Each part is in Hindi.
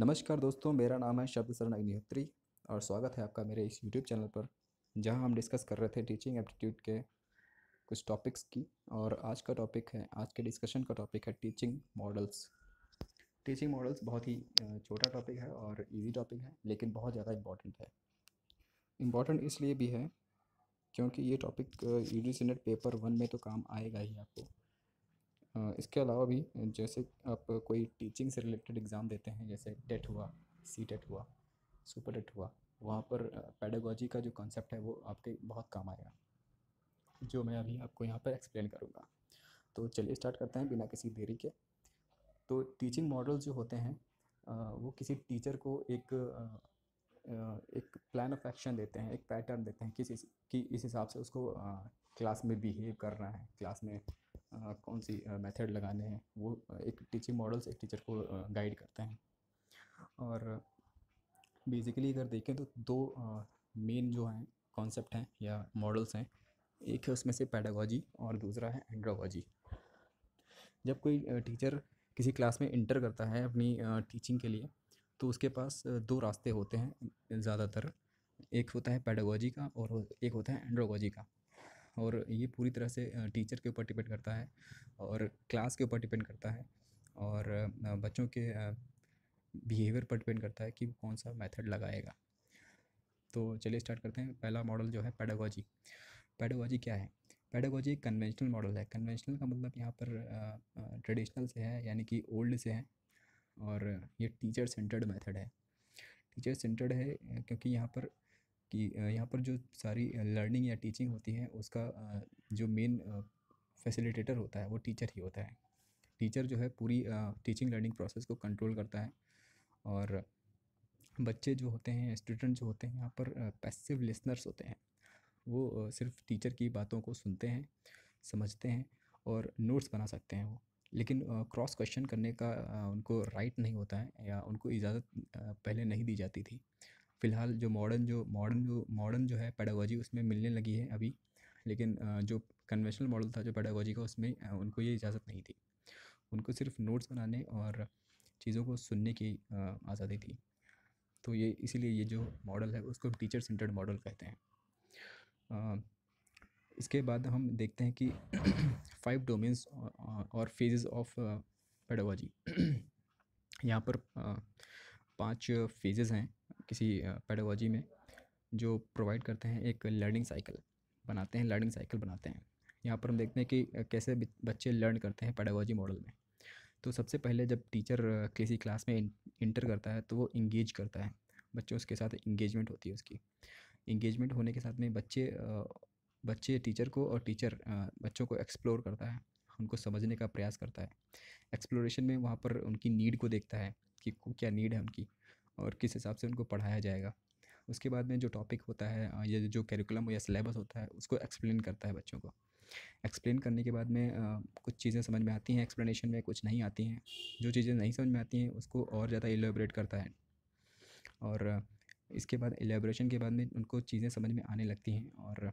नमस्कार दोस्तों मेरा नाम है शब्द शरण अग्निहोत्री और स्वागत है आपका मेरे इस यूट्यूब चैनल पर जहां हम डिस्कस कर रहे थे टीचिंग एप्टीट्यूड के कुछ टॉपिक्स की और आज का टॉपिक है आज के डिस्कशन का टॉपिक है टीचिंग मॉडल्स टीचिंग मॉडल्स बहुत ही छोटा टॉपिक है और ईजी टॉपिक है लेकिन बहुत ज़्यादा इम्पॉर्टेंट है इम्पॉर्टेंट इसलिए भी है क्योंकि ये topic U G paper one में तो काम आएगा ही आपको इसके अलावा भी जैसे आप कोई टीचिंग से रिलेटेड एग्ज़ाम देते हैं जैसे टेट हुआ सी टेट हुआ सुपर टेट हुआ वहाँ पर पेडागोजी का जो कॉन्सेप्ट है वो आपके बहुत काम आएगा जो मैं अभी आपको यहाँ पर एक्सप्लेन करूँगा तो चलिए स्टार्ट करते हैं बिना किसी देरी के तो टीचिंग मॉडल जो होते हैं वो किसी टीचर को एक एक प्लान ऑफ एक्शन देते हैं एक पैटर्न देते हैं किस कि इस हिसाब से उसको क्लास में बिहेव करना है क्लास में कौन सी मेथड लगाने हैं वो एक टीचिंग मॉडल्स एक टीचर को गाइड करते हैं और बेसिकली अगर देखें तो दो मेन जो हैं कॉन्सेप्ट हैं या मॉडल्स हैं एक है उसमें से पैडागॉजी और दूसरा है एंड्रोलॉजी जब कोई टीचर किसी क्लास में इंटर करता है अपनी टीचिंग के लिए तो उसके पास दो रास्ते होते हैं ज़्यादातर एक होता है पैडागॉजी का और एक होता है एंड्रोलॉजी का और ये पूरी तरह से टीचर के ऊपर डिपेंड करता है और क्लास के ऊपर डिपेंड करता है और बच्चों के बिहेवियर पर डिपेंड करता है कि कौन सा मेथड लगाएगा तो चलिए स्टार्ट करते हैं पहला मॉडल जो है पैडागोजी पैडागोजी क्या है पैडागोजी एक कन्वेंशनल मॉडल है कन्वेंशनल का मतलब यहाँ पर ट्रेडिशनल से है यानी कि ओल्ड से है और ये टीचर सेंटर्ड मेथड है टीचर सेंटर्ड है क्योंकि यहाँ पर कि यहाँ पर जो सारी लर्निंग या टीचिंग होती है उसका जो मेन फैसिलिटेटर होता है वो टीचर ही होता है टीचर जो है पूरी टीचिंग लर्निंग प्रोसेस को कंट्रोल करता है और बच्चे जो होते हैं स्टूडेंट जो होते हैं यहाँ पर पैसिव लिसनर्स होते हैं वो सिर्फ टीचर की बातों को सुनते हैं समझते हैं और नोट्स बना सकते हैं वो लेकिन क्रॉस क्वेश्चन करने का उनको राइट नहीं होता है या उनको इजाज़त पहले नहीं दी जाती थी फ़िलहाल जो मॉडर्न जो मॉडर्न जो मॉडर्न जो है पैडागोजी उसमें मिलने लगी है अभी लेकिन जो कन्वेंशनल मॉडल था जो पैडागोजी का उसमें उनको ये इजाज़त नहीं थी उनको सिर्फ नोट्स बनाने और चीज़ों को सुनने की आज़ादी थी तो ये इसीलिए ये जो मॉडल है उसको टीचर सेंटर्ड मॉडल कहते हैं इसके बाद हम देखते हैं कि फाइव डोमेन्स और फेजेस ऑफ पेडागोजी यहाँ पर पांच फेजेस हैं किसी पैडोलॉजी में जो प्रोवाइड करते हैं एक लर्निंग साइकिल बनाते हैं लर्निंग साइकिल बनाते हैं यहाँ पर हम देखते हैं कि कैसे बच्चे लर्न करते हैं पैडोलॉजी मॉडल में तो सबसे पहले जब टीचर किसी क्लास में इंटर करता है तो वो इंगेज करता है बच्चों उसके साथ इंगेजमेंट होती है उसकी इंगेजमेंट होने के साथ में बच्चे बच्चे टीचर को और टीचर बच्चों को एक्सप्लोर करता है उनको समझने का प्रयास करता है एक्सप्लोरेशन में वहाँ पर उनकी नीड को देखता है कि क्या नीड है उनकी और किस हिसाब से उनको पढ़ाया जाएगा उसके बाद में जो टॉपिक होता है या जो करिकुलम या सिलेबस होता है उसको एक्सप्लेन करता है बच्चों को एक्सप्लेन करने के बाद में आ, कुछ चीज़ें समझ में आती हैं एक्सप्लेनेशन में कुछ नहीं आती हैं जो चीज़ें नहीं समझ में आती हैं उसको और ज़्यादा एलेबरेट करता है और इसके बाद एलेबरेशन के बाद में उनको चीज़ें समझ में आने लगती हैं और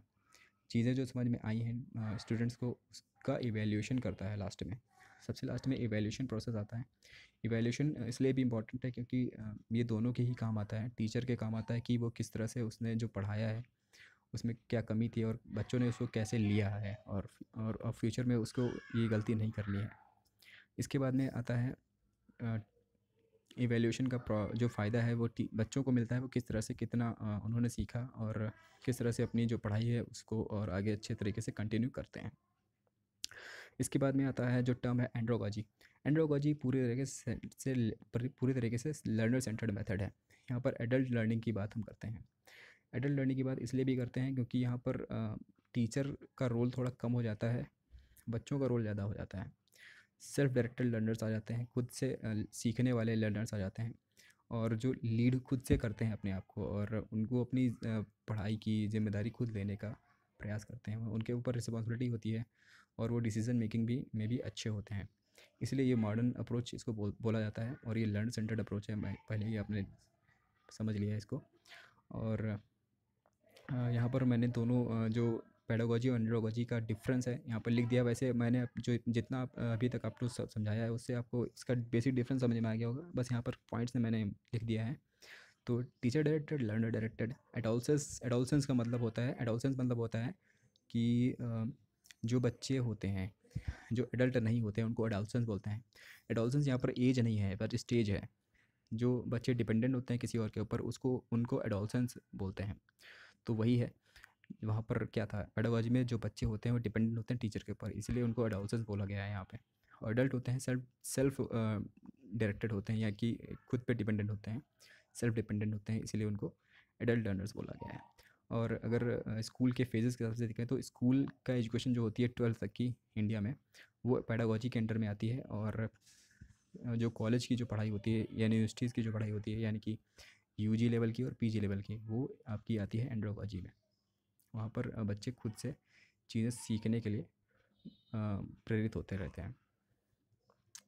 चीज़ें जो समझ में आई हैं स्टूडेंट्स को उसका इवेल्यूशन करता है लास्ट में सबसे लास्ट में एवेल्यूशन प्रोसेस आता है एवेल्यूशन इसलिए भी इम्पॉर्टेंट है क्योंकि ये दोनों के ही काम आता है टीचर के काम आता है कि वो किस तरह से उसने जो पढ़ाया है उसमें क्या कमी थी और बच्चों ने उसको कैसे लिया है और और, और फ्यूचर में उसको ये गलती नहीं करनी है इसके बाद में आता है एवेल्यूशन का जो फ़ायदा है वो बच्चों को मिलता है वो किस तरह से कितना उन्होंने सीखा और किस तरह से अपनी जो पढ़ाई है उसको और आगे अच्छे तरीके से कंटिन्यू करते हैं इसके बाद में आता है जो टर्म है एंड्रोगॉजी एंड्रोगॉजी पूरे तरीके से, पूरी पूरे तरीके से लर्नर सेंटर्ड मेथड है यहाँ पर एडल्ट लर्निंग की बात हम करते हैं एडल्ट लर्निंग की बात इसलिए भी करते हैं क्योंकि यहाँ पर टीचर का रोल थोड़ा कम हो जाता है बच्चों का रोल ज़्यादा हो जाता है सेल्फ डायरेक्टेड लर्नर्स आ जाते हैं खुद से सीखने वाले लर्नर्स आ जाते हैं और जो लीड खुद से करते हैं अपने आप को और उनको अपनी पढ़ाई की जिम्मेदारी खुद लेने का प्रयास करते हैं उनके ऊपर रिस्पॉन्सिबिलिटी होती है और वो डिसीज़न मेकिंग भी में भी अच्छे होते हैं इसलिए ये मॉडर्न अप्रोच इसको बोल, बोला जाता है और ये लर्न सेंटर्ड अप्रोच है पहले ही आपने समझ लिया है इसको और यहाँ पर मैंने दोनों जो पेडागोजी और एंड्रोगोजी का डिफरेंस है यहाँ पर लिख दिया वैसे मैंने जो जितना अभी तक आपको समझाया है उससे आपको इसका बेसिक डिफरेंस समझ में आ गया होगा बस यहाँ पर पॉइंट्स ने मैंने लिख दिया है तो teacher directed learner directed adolescence adolescence का मतलब होता है एडोलसेंस मतलब होता है कि जो बच्चे होते हैं जो एडल्ट नहीं होते हैं उनको एडोलसेंस बोलते हैं एडोलसेंस यहाँ पर एज नहीं है पर स्टेज है जो बच्चे डिपेंडेंट होते हैं किसी और के ऊपर उसको उनको एडोलसेंस बोलते हैं तो वही है वहाँ पर क्या था एडोलॉजी में जो बच्चे होते हैं वो डिपेंडेंट होते हैं टीचर के ऊपर इसलिए उनको एडोलसेंस बोला गया है यहाँ पे और एडल्ट होते हैं सेल्फ सेल्फ डायरेक्टेड होते हैं या कि खुद पे डिपेंडेंट होते हैं सेल्फ डिपेंडेंट होते हैं इसीलिए उनको एडल्ट लर्नर्स बोला गया है और अगर स्कूल के फेजेस के हिसाब से देखें तो स्कूल का एजुकेशन जो होती है ट्वेल्थ तक की इंडिया में वो पैडागोजी के अंडर में आती है और जो कॉलेज की जो पढ़ाई होती है यानी यूनिवर्सिटीज़ की जो पढ़ाई होती है यानी कि यू लेवल की और पी लेवल की वो आपकी आती है एंड्रोलॉजी में वहाँ पर बच्चे खुद से चीज़ें सीखने के लिए प्रेरित होते रहते हैं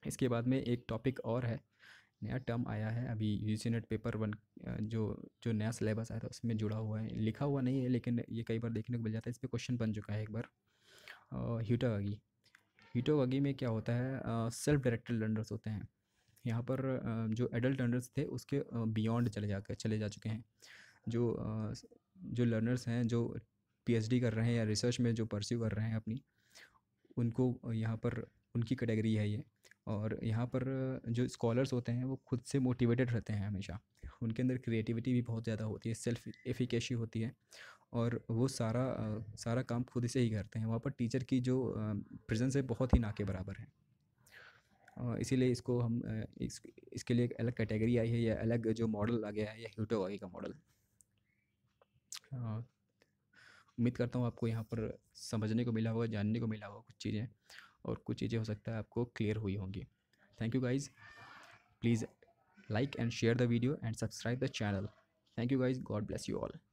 इसके बाद में एक टॉपिक और है नया टर्म आया है अभी U C NET paper one जो जो नया सिलेबस आया था उसमें जुड़ा हुआ है लिखा हुआ नहीं है लेकिन ये कई बार देखने को मिल जाता है इस पर क्वेश्चन बन चुका है एक बार हीटोगी हीटोगी में क्या होता है सेल्फ डायरेक्टेड लर्नर्स होते हैं यहाँ पर जो एडल्ट लर्नर्स थे उसके बियॉन्ड चले जा चले जा चुके हैं जो जो लर्नर्स हैं जो पीएचडी कर रहे हैं या रिसर्च में जो परस्यू कर रहे हैं अपनी उनको यहाँ पर उनकी कैटेगरी है ये और यहाँ पर जो स्कॉलर्स होते हैं वो खुद से मोटिवेटेड रहते हैं हमेशा उनके अंदर क्रिएटिविटी भी बहुत ज़्यादा होती है सेल्फ एफिकेशी होती है और वो सारा सारा काम खुद से ही करते हैं वहाँ पर टीचर की जो प्रेजेंस है बहुत ही ना के बराबर है इसीलिए इसको हम इस, इसके लिए एक अलग कैटेगरी आई है या अलग जो मॉडल आ गया है या ह्यूटोगागी का मॉडल उम्मीद करता हूँ आपको यहाँ पर समझने को मिला होगा जानने को मिला होगा कुछ चीज़ें और कुछ चीज़ें हो सकता है आपको क्लियर हुई होंगी thank you guys please like and share the video and subscribe the channel thank you guys God bless you all